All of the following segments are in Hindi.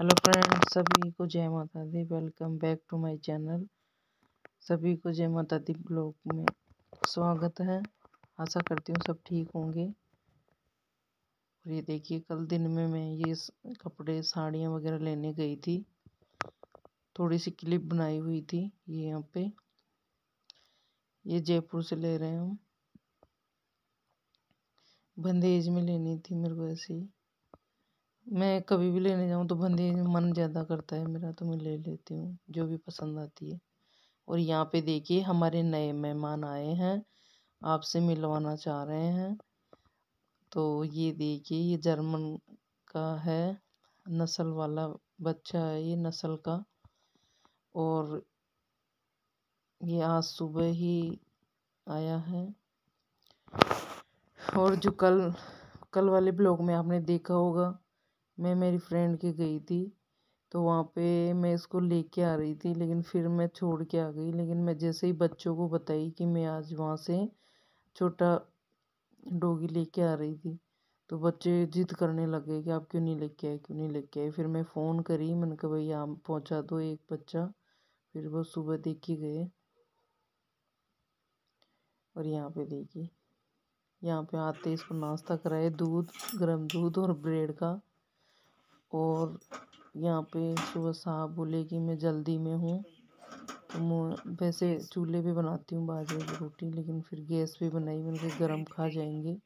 हेलो फ्रेंड्स सभी को जय माता दी welcome back to my channel सभी को जय माता दी ब्लॉग में स्वागत है आशा करती हूँ सब ठीक होंगे और ये देखिए कल दिन में मैं ये कपड़े साड़ियाँ वगैरह लेने गई थी थोड़ी सी क्लिप बनाई हुई थी ये यहाँ पे ये जयपुर से ले रहे हूँ बंदेज में लेनी थी मेरे को ऐसी मैं कभी भी लेने जाऊँ तो बंदे मन ज़्यादा करता है मेरा तो मैं ले लेती हूँ जो भी पसंद आती है और यहाँ पे देखिए हमारे नए मेहमान आए हैं आपसे मिलवाना चाह रहे हैं तो ये देखिए ये जर्मन का है नस्ल वाला बच्चा है ये नस्ल का और ये आज सुबह ही आया है और जो कल कल वाले ब्लॉग में आपने देखा होगा मैं मेरी फ्रेंड के गई थी तो वहाँ पे मैं इसको लेके आ रही थी लेकिन फिर मैं छोड़ के आ गई लेकिन मैं जैसे ही बच्चों को बताई कि मैं आज वहाँ से छोटा डोगी लेके आ रही थी तो बच्चे जिद करने लगे कि आप क्यों नहीं लेके आए क्यों नहीं लेके आए फिर मैं फ़ोन करी मैंने कहा भाई आप पहुँचा दो एक बच्चा फिर वो सुबह देखे गए और यहाँ पे देखिए यहाँ पे आते इसको नाश्ता कराए दूध गर्म दूध और ब्रेड का और यहाँ पे सुबह साहब बोले कि मैं जल्दी में हूँ तो वैसे चूल्हे पे बनाती हूँ बाजरे की रोटी लेकिन फिर गैस पे बनाई मैंने कहा गर्म खा जाएंगे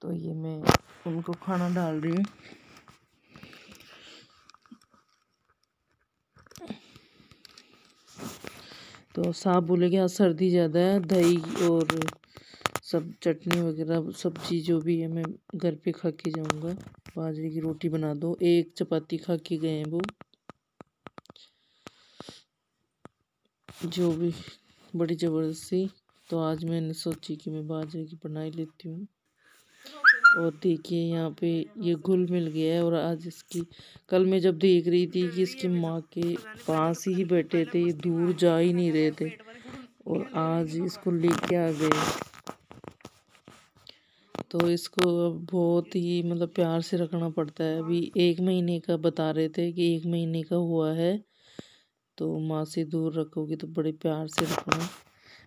तो ये मैं उनको खाना डाल रही हूँ तो साहब बोले कि हाँ सर्दी ज़्यादा है दही और सब चटनी वगैरह सब्जी जो भी है मैं घर पे खा के जाऊँगा बाजरे की रोटी बना दो एक चपाती खा के गए हैं वो जो भी बड़ी ज़बरदस्ती तो आज मैंने सोची कि मैं बाजरे की बनाई लेती हूँ और देखिए यहाँ पे ये घुल मिल गया है और आज इसकी कल मैं जब देख रही थी कि इसकी माँ के पास ही बैठे थे ये दूर जा ही नहीं रहे थे और आज इसको लेके आ गए तो इसको बहुत ही मतलब प्यार से रखना पड़ता है अभी एक महीने का बता रहे थे कि एक महीने का हुआ है तो माँ से दूर रखोगे तो बड़े प्यार से रखना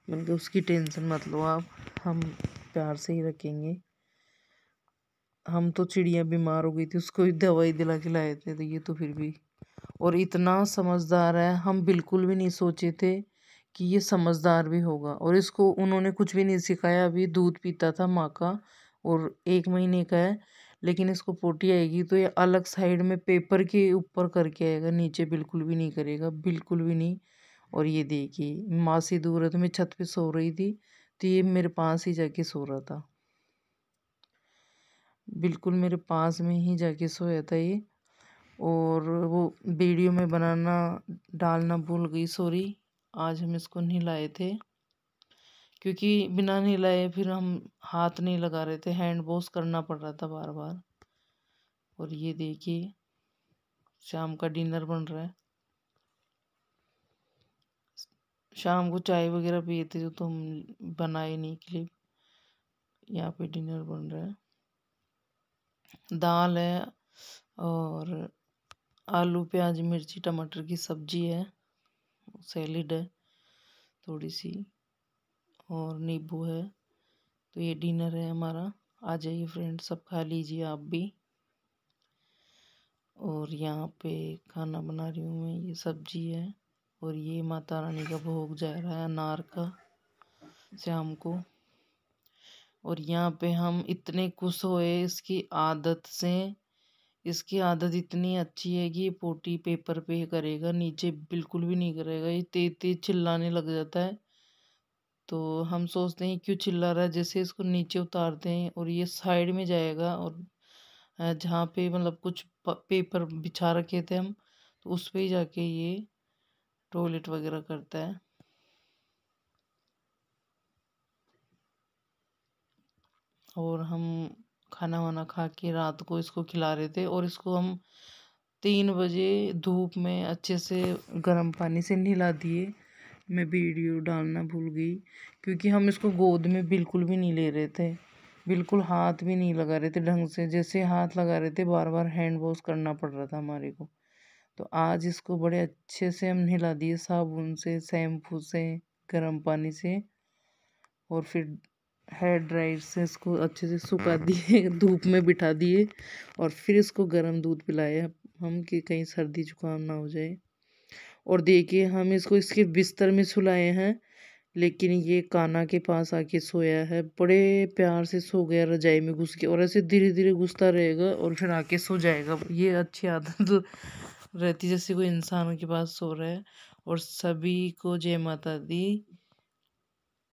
मतलब उसकी टेंशन मत लो आप हम प्यार से ही रखेंगे हम तो चिड़िया बीमार हो गई थी उसको दवाई दिला के लाए थे तो ये तो फिर भी और इतना समझदार है हम बिल्कुल भी नहीं सोचे थे कि ये समझदार भी होगा और इसको उन्होंने कुछ भी नहीं सिखाया अभी दूध पीता था माँ का और एक महीने का है लेकिन इसको पोटी आएगी तो ये अलग साइड में पेपर के ऊपर करके आएगा नीचे बिल्कुल भी नहीं करेगा बिल्कुल भी नहीं और ये देखिए मासी दूर है तो मैं छत पे सो रही थी तो ये मेरे पास ही जाके सो रहा था बिल्कुल मेरे पास में ही जाके सोया था ये और वो वीडियो में बनाना डालना भूल गई सॉरी आज हम इसको नहीं लाए थे क्योंकि बिना नहीं लाए फिर हम हाथ नहीं लगा रहे थे हैंड वॉश करना पड़ रहा था बार बार और ये देखिए शाम का डिनर बन रहा है शाम को चाय वगैरह पिए थे जो तो हम बनाए नहीं क्लिप यहाँ पे डिनर बन रहा है दाल है और आलू प्याज मिर्ची टमाटर की सब्जी है सैलिड है थोड़ी सी और नींबू है तो ये डिनर है हमारा आ जाइए फ्रेंड सब खा लीजिए आप भी और यहाँ पे खाना बना रही हूँ मैं ये सब्जी है और ये माता रानी का भोग जा रहा है अनार का शाम को और यहाँ पे हम इतने खुश होए इसकी आदत से इसकी आदत इतनी अच्छी है कि पोटी पेपर पे करेगा नीचे बिल्कुल भी नहीं करेगा ये तेज तेज चिल्लाने लग जाता है तो हम सोचते हैं क्यों चिल्ला रहा है जैसे इसको नीचे उतारते हैं और ये साइड में जाएगा और जहाँ पे मतलब कुछ पेपर बिछा रखे थे हम तो उस पर ही जाके ये टॉयलेट वगैरह करता है और हम खाना वाना खा के रात को इसको खिला रहे थे और इसको हम तीन बजे धूप में अच्छे से गर्म पानी से नहला दिए मैं वीडियो डालना भूल गई क्योंकि हम इसको गोद में बिल्कुल भी नहीं ले रहे थे बिल्कुल हाथ भी नहीं लगा रहे थे ढंग से जैसे हाथ लगा रहे थे बार बार हैंड वॉश करना पड़ रहा था हमारे को तो आज इसको बड़े अच्छे से हम हिला दिए साबुन से शैम्पू से गर्म पानी से और फिर हेयर ड्राइर से इसको अच्छे से सुखा हम्म। दिए धूप में बिठा दिए और फिर इसको गर्म दूध पिलाया हम कि कहीं सर्दी जुकाम ना हो जाए और देखिए हम इसको इसके बिस्तर में सुलाए हैं लेकिन ये काना के पास आके सोया है बड़े प्यार से सो गया रजाई में घुस के और ऐसे धीरे धीरे घुसता रहेगा और फिर आके सो जाएगा ये अच्छी आदत रहती जैसे कोई इंसान के पास सो रहा है और सभी को जय माता दी